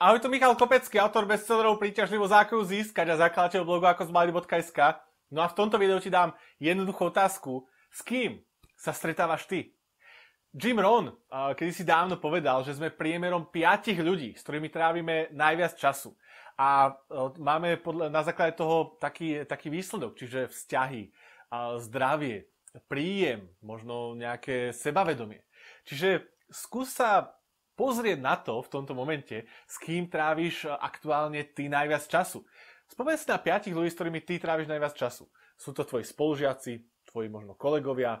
Ahoj, tu Michal Kopecký, autor bestsellerov Príťažlivo zákoju získať a zakladateľ blogu ako zmali.sk. No a v tomto videu ti dám jednoduchú otázku. S kým sa stretávaš ty? Jim Rohn eh, kedy si dávno povedal, že sme priemerom piatich ľudí, s ktorými trávime najviac času. A eh, máme podľa, na základe toho taký, taký výsledok, čiže vzťahy, zdravie, príjem, možno nejaké sebavedomie. Čiže skús sa pozrieť na to v tomto momente, s kým tráviš e, aktuálne ty najviac času. Spomeň si na piatich ľudí, s ktorými ty tráviš najviac času. Sú to tvoji spolužiaci, tvoji možno kolegovia, e,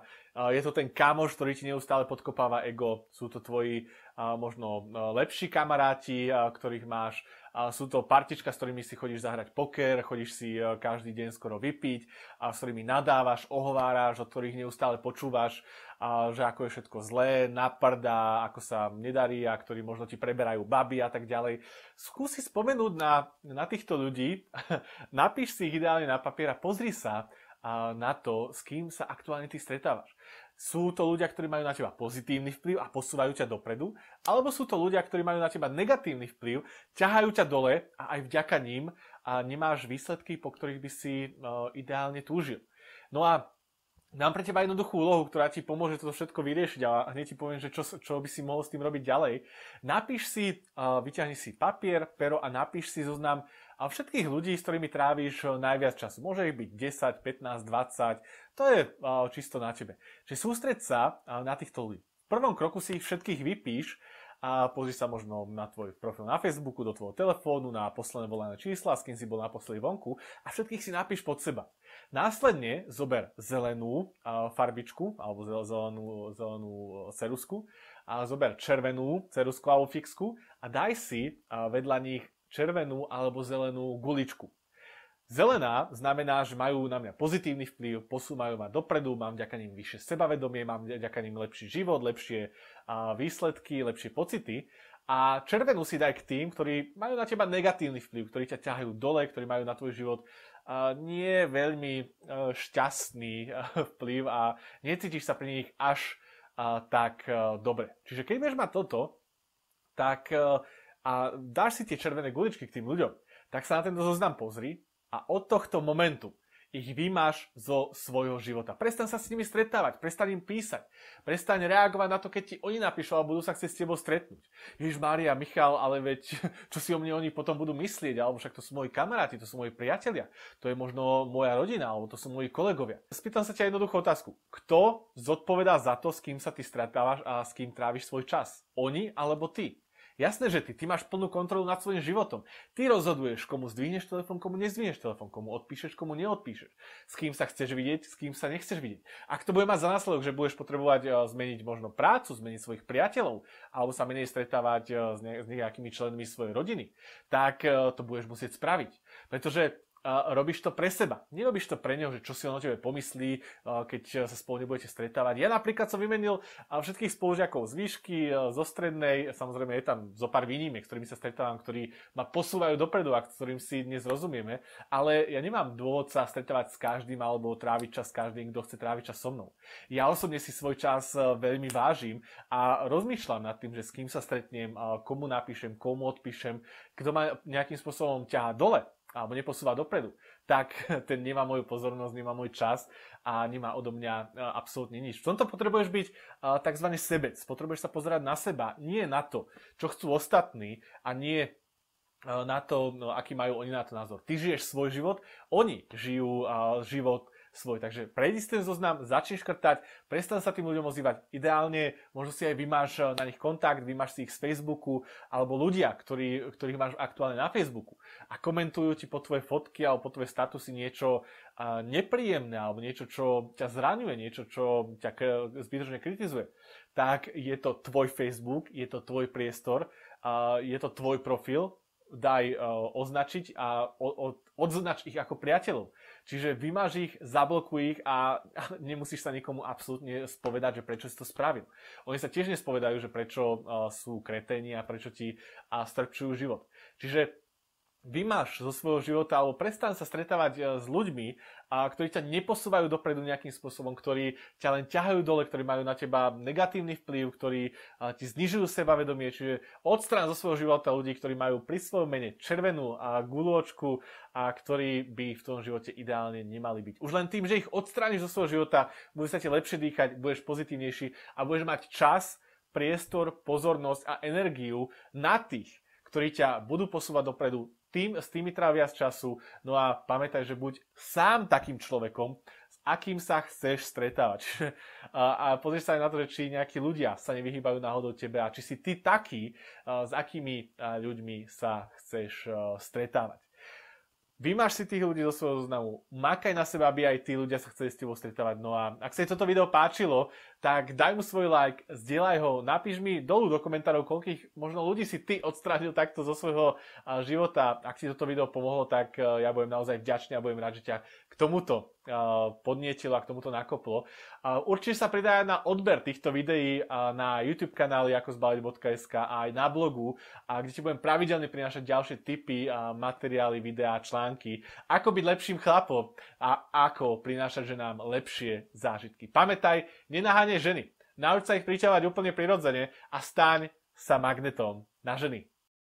je to ten kamoš, ktorý ti neustále podkopáva ego, sú to tvoji možno e, lepší kamaráti, e, ktorých máš. Sú to partička, s ktorými si chodíš zahrať poker, chodíš si e, každý deň skoro vypiť, a s ktorými nadávaš, ohováraš, od ktorých neustále počúvaš, že ako je všetko zlé, naprdá, ako sa nedarí a ktorí možno ti preberajú baby a tak ďalej. Skúsi spomenúť na, na týchto ľudí, napíš si ich ideálne na papier a pozri sa na to, s kým sa aktuálne ty stretávaš. Sú to ľudia, ktorí majú na teba pozitívny vplyv a posúvajú ťa dopredu, alebo sú to ľudia, ktorí majú na teba negatívny vplyv, ťahajú ťa dole a aj vďaka ním a nemáš výsledky, po ktorých by si e, ideálne túžil. No a Mám pre teba jednoduchú úlohu, ktorá ti pomôže toto všetko vyriešiť a hneď ti poviem, že čo, čo by si mohol s tým robiť ďalej. Napíš si, vyťahni si papier, pero a napíš si zoznam a všetkých ľudí, s ktorými tráviš e, najviac času. Môže ich byť 10, 15, 20, to je e, čisto na tebe. Čiže sústreď sa e, na týchto ľudí. V prvom kroku si ich všetkých vypíš a pozri sa možno na tvoj profil na Facebooku, do tvojho telefónu, na posledné volané čísla, s kým si bol naposledy vonku a všetkých si napíš pod seba. Následne zober zelenú farbičku alebo zelenú, zelenú cerusku a zober červenú cerusku alebo fixku a daj si vedľa nich červenú alebo zelenú guličku. Zelená znamená, že majú na mňa pozitívny vplyv, posúmajú ma dopredu, mám vďaka nim vyššie sebavedomie, mám vďaka nim lepší život, lepšie výsledky, lepšie pocity. A červenú si daj k tým, ktorí majú na teba negatívny vplyv, ktorí ťa ťahajú dole, ktorí majú na tvoj život nie veľmi e, šťastný e, vplyv a necítiš sa pri nich až tak e, dobre. Čiže keď budeš mať toto, tak a dáš si tie červené guličky k tým ľuďom, tak sa na tento zoznam pozri a od tohto momentu ich vymáš zo svojho života. Prestan sa s nimi stretávať, prestan im písať, prestaň reagovať na to, keď ti oni napíšu a budú sa chcieť s tebou stretnúť. Ježiš Mária, Michal, ale veď čo si o mne oni potom budú myslieť, alebo však to sú moji kamaráti, to sú moji priatelia, to je možno moja rodina, alebo to sú moji kolegovia. Spýtam sa ťa jednoduchú otázku. Kto zodpovedá za to, s kým sa ty stretávaš a s kým tráviš svoj čas? Oni alebo ty? Jasné, že ty, ty máš plnú kontrolu nad svojím životom. Ty rozhoduješ, komu zdvihneš telefón, komu nezdvihneš telefón, komu odpíšeš, komu neodpíšeš. S kým sa chceš vidieť, s kým sa nechceš vidieť. Ak to bude mať za následok, že budeš potrebovať e, zmeniť možno prácu, zmeniť svojich priateľov, alebo sa menej stretávať e, s nejakými členmi svojej rodiny, tak e, to budeš musieť spraviť. Pretože robíš to pre seba. Nerobíš to pre neho, že čo si on o tebe pomyslí, keď sa spolu nebudete stretávať. Ja napríklad som vymenil všetkých spolužiakov z výšky, zo strednej, samozrejme je tam zo pár výnimiek, ktorými sa stretávam, ktorí ma posúvajú dopredu a ktorým si dnes rozumieme, ale ja nemám dôvod sa stretávať s každým alebo tráviť čas s každým, kto chce tráviť čas so mnou. Ja osobne si svoj čas e, veľmi vážim a rozmýšľam nad tým, že s kým sa stretnem, komu napíšem, komu odpíšem, kto ma nejakým spôsobom ťahá dole alebo neposúva dopredu, tak ten nemá moju pozornosť, nemá môj čas a nemá odo mňa e, absolútne nič. V tomto potrebuješ byť e, tzv. sebec, potrebuješ sa pozerať na seba, nie na to, čo chcú ostatní a nie e, na to, no, aký majú oni na to názor. Ty žiješ svoj život, oni žijú život svoj. Takže prejdi si ten zoznam, začni škrtať, prestan sa tým ľuďom ozývať. Ideálne, možno si aj vymáš eh, na nich kontakt, vymáš si ich z Facebooku, alebo ľudia, ktorí, ktorých máš aktuálne na Facebooku a komentujú ti po tvoje fotky alebo po tvoje statusy niečo eh, nepríjemné alebo niečo, čo ťa zraňuje, niečo, čo ťa zbytočne kritizuje, tak je to tvoj Facebook, je to tvoj priestor, eh, je to tvoj profil daj e, označiť a odznač ich ako priateľov. Čiže vymaž ich, zablokuj ich a nemusíš sa nikomu absolútne spovedať, že prečo si to spravil. Oni sa tiež nespovedajú, že prečo e, sú kreténi a prečo ti strpčujú život. Čiže vymaž zo svojho života alebo prestan sa stretávať e, s ľuďmi, a ktorí ťa neposúvajú dopredu nejakým spôsobom, ktorí ťa len ťahajú dole, ktorí majú na teba negatívny vplyv, ktorí e, ti znižujú sebavedomie, čiže odstrán zo svojho života ľudí, ktorí majú pri svojom mene červenú a guľočku a ktorí by v tom živote ideálne nemali byť. Už len tým, že ich odstrániš zo svojho života, bude sa ti lepšie dýchať, budeš pozitívnejší a budeš mať čas, priestor, pozornosť a energiu na tých, ktorí ťa budú posúvať dopredu, tým, s tými trávia viac času. No a pamätaj, že buď sám takým človekom, s akým sa chceš stretávať. A, a pozrieš sa aj na to, že či nejakí ľudia sa nevyhýbajú náhodou tebe a či si ty taký, s akými ľuďmi sa chceš stretávať. Vymáš si tých ľudí zo svojho zoznamu, makaj na seba, aby aj tí ľudia sa chceli s tebou stretávať. No a ak sa toto video páčilo, tak daj mu svoj like, zdieľaj ho, napíš mi dolu do komentárov, koľkých možno ľudí si ty odstránil takto zo svojho života. Ak si toto video pomohlo, tak e, ja budem naozaj vďačný a budem rád, že ťa k tomuto e, podnietilo a k tomuto nakoplo. E, určite sa pridaj aj na odber týchto videí na YouTube kanáli ako zbaliť.sk a aj na blogu, kde ti budem pravidelne prinášať ďalšie tipy, materiály, videá, články, ako byť lepším chlapom a ako prinášať ženám lepšie zážitky. Pamätaj, nenaháňaj ženy. Nauč sa ich pričávať úplne prirodzene a staň sa magnetom na ženy.